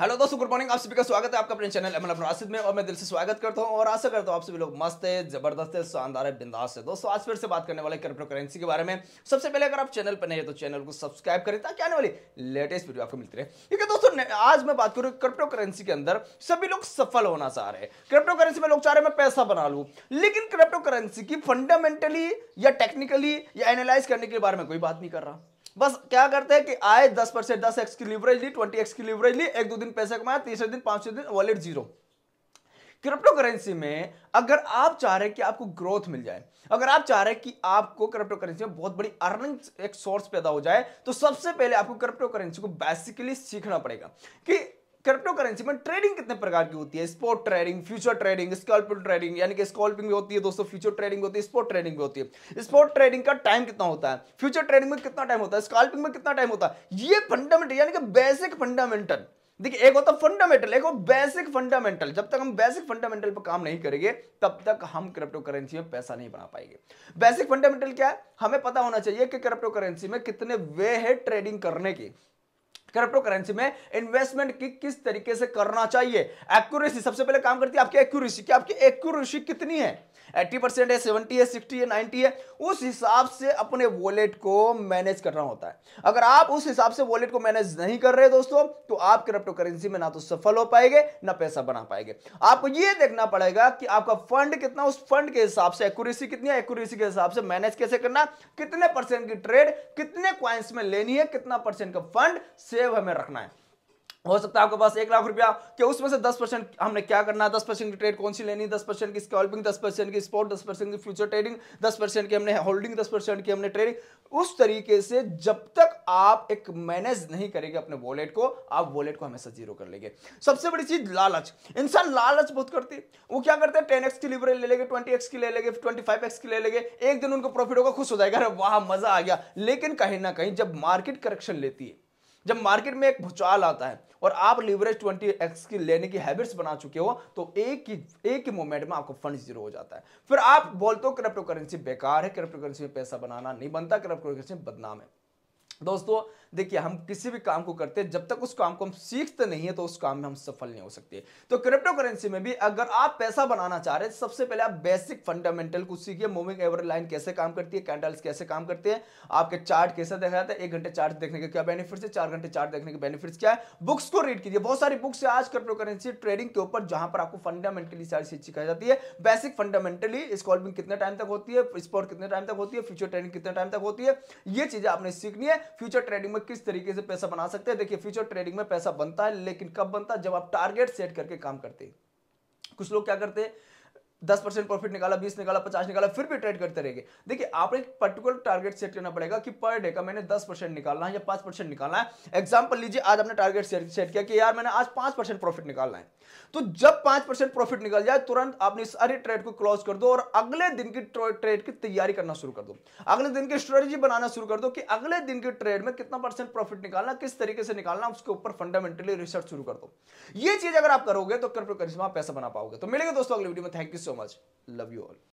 Hello दोस्तों good morning आप सभी का स्वागत है आपका अपने चैनल अमल राशिद में और मैं दिल से स्वागत करता हूं और आशा करता हूं आप सभी लोग मस्त है जबरदस्त है शानदार है बिंदास है दोस्तों आज फिर से बात करने वाले क्रिप्टो करेंसी के बारे में सबसे पहले अगर आप चैनल पर नहीं है तो चैनल को सब्सक्राइब करें ताकि आने वाली लेटेस्ट वीडियो आपको मिलती रहे है दोस्तों आज मैं बात करूँ क्रिप्टो करेंसी के अंदर सभी लोग सफल होना चाह रहे हैं क्रिप्टो करेंसी में लोग चाह रहे मैं पैसा बना लूँ लेकिन क्रिप्टो करेंसी की फंडामेंटली या टेक्निकली या एनालाइज करने के बारे में कोई बात नहीं कर रहा बस क्या करते हैं कि आए दस परसेंट दस एक्स की लिवरेज ली ट्वेंटी एक्स की लिवरेज ली एक दो दिन पैसे कमाए तीसरे दिन पांच दिन वॉलेट जीरो क्रिप्टो करेंसी में अगर आप चाह रहे हैं कि आपको ग्रोथ मिल जाए अगर आप चाह रहे हैं कि आपको क्रिप्टो करेंसी में बहुत बड़ी अर्निंग एक सोर्स पैदा हो जाए तो सबसे पहले आपको क्रिप्टो करेंसी को बेसिकली सीखना पड़ेगा कि क्रिप्टो करेंसी में ट्रेडिंग कितने प्रकार की होती है spot trading future trading scalping trading यानी कि स्कॉल्पिंग भी होती है दोस्तों फ्यूचर ट्रेडिंग होती है स्पॉट ट्रेडिंग भी होती है स्पॉट ट्रेडिंग का टाइम कितना होता है फ्यूचर ट्रेडिंग में कितना टाइम होता है स्कॉल्पिंग में कितना टाइम होता है ये फंडामेंटल यानी कि बेसिक फंडामेंटल देखिए एक होता फंडामेंटल एक होता बेसिक फंडामेंटल जब तक हम बेसिक फंडामेंटल पर काम नहीं करेंगे तब तक हम क्रिप्टो करेंसी में पैसा नहीं बना पाएंगे बेसिक फंडामेंटल क्या है हमें पता होना चाहिए कि क्रिप्टो करेंसी में कितने वे है ट्रेडिंग करने के क्रिप्टो करेंसी में इन्वेस्टमेंट की किस तरीके से करना चाहिए एक्यूरेसी सबसे पहले काम करती है आपकी एक्यूरेसी की आपकी एक्यूरेसी कितनी है 80 परसेंट है 70 है 60 है 90 है उस हिसाब से अपने वॉलेट को मैनेज करना होता है अगर आप उस हिसाब से वॉलेट को मैनेज नहीं कर रहे दोस्तों तो आप क्रिप्टो करेंसी में ना तो सफल हो पाएंगे ना पैसा बना पाएंगे आपको यह देखना पड़ेगा कि आपका फंड कितना उस फंड के हिसाब से एक्यूरेसी कितनी है एक्यूरेसी के हिसाब से मैनेज कैसे करना कितने परसेंट की ट्रेड कितने क्वाइंस में लेनी है कितना परसेंट का फंड से सेव हमें रखना है हो सकता है आपके पास एक लाख रुपया कि उसमें से दस परसेंट हमने क्या करना है दस परसेंट की ट्रेड कौन सी लेनी दस परसेंट की स्कॉल्पिंग दस परसेंट की स्पोर्ट दस परसेंट की फ्यूचर ट्रेडिंग दस परसेंट की हमने होल्डिंग दस परसेंट की हमने ट्रेडिंग उस तरीके से जब तक आप एक मैनेज नहीं करेंगे अपने वॉलेट को आप वॉलेट को हमेशा जीरो कर लेंगे सबसे बड़ी चीज लालच इंसान लालच बहुत करती वो क्या करते हैं टेन की लिवरेज ले लेंगे ट्वेंटी की ले लेंगे ट्वेंटी की ले लेंगे एक दिन उनको प्रॉफिट होगा खुश हो जाएगा अरे वाह मजा आ गया लेकिन कहीं ना कहीं जब मार्केट करेक्शन लेती है जब मार्केट में एक भूचाल आता है और आप लिवरेज ट्वेंटी एक्स की लेने की हैबिट्स बना चुके हो तो एक ही एक ही मोमेंट में आपको फंड जीरो हो जाता है फिर आप बोलते हो क्रिप्टो करेंसी बेकार है क्रिप्टो करेंसी में पैसा बनाना नहीं बनता क्रिप्टो करेंसी बदनाम है दोस्तों देखिए हम किसी भी काम को करते हैं जब तक उस काम को हम सीखते नहीं है तो उस काम में हम सफल नहीं हो सकते तो क्रिप्टो करेंसी में भी अगर आप पैसा बनाना चाह रहे हैं सबसे पहले आप बेसिक फंडामेंटल को सीखिए मूविंग एवर लाइन कैसे काम करती है कैंडल्स कैसे काम करते हैं आपके चार्ट कैसे देखा जाता है एक घंटे चार्ट देखने के क्या बेनिफिट्स है चार घंटे चार्ट देखने के बेनिफिट्स क्या है बुक्स को रीड कीजिए बहुत सारी बुक्स है आज क्रिप्टो करेंसी ट्रेडिंग के ऊपर जहां पर आपको फंडामेंटली सारी चीज सिखाई जाती है बेसिक फंडामेंटली स्कॉलिंग कितने टाइम तक होती है स्पोर्ट कितने टाइम तक होती है फ्यूचर ट्रेडिंग कितने टाइम तक होती है ये चीजें आपने सीखनी है फ्यूचर ट्रेडिंग में लोग किस तरीके से पैसा बना सकते हैं देखिए फ्यूचर ट्रेडिंग में पैसा बनता है लेकिन कब बनता है जब आप टारगेट सेट करके काम करते हैं कुछ लोग क्या करते हैं दस परसेंट प्रॉफिट निकाला बीस निकाला पचास निकाला फिर भी ट्रेड करते रहेंगे देखिए आपने एक पर्टिकुलर टारगेट सेट करना पड़ेगा कि पर डे का मैंने दस परसेंट निकालना है या पांच परसेंट निकालना है एग्जांपल लीजिए आज आपने टारगेट सेट किया कि यार मैंने आज पांच परसेंट प्रॉफिट निकालना है तो जब पांच परसेंट प्रॉफिट निकल जाए तुरंत आपने सारी ट्रेड को क्लोज कर दो और अगले दिन की ट्रेड की तैयारी करना शुरू कर दो अगले दिन की स्ट्रेटेजी बनाना शुरू कर दो कि अगले दिन की ट्रेड में कितना परसेंट प्रॉफिट निकालना किस तरीके से निकालना उसके ऊपर फंडामेंटली रिसर्च शुरू कर दो ये चीज अगर आप करोगे तो कृपया करिश्मा पैसा बना पाओगे तो मिलेगा दोस्तों अगले वीडियो में thank you so so much. Love you all.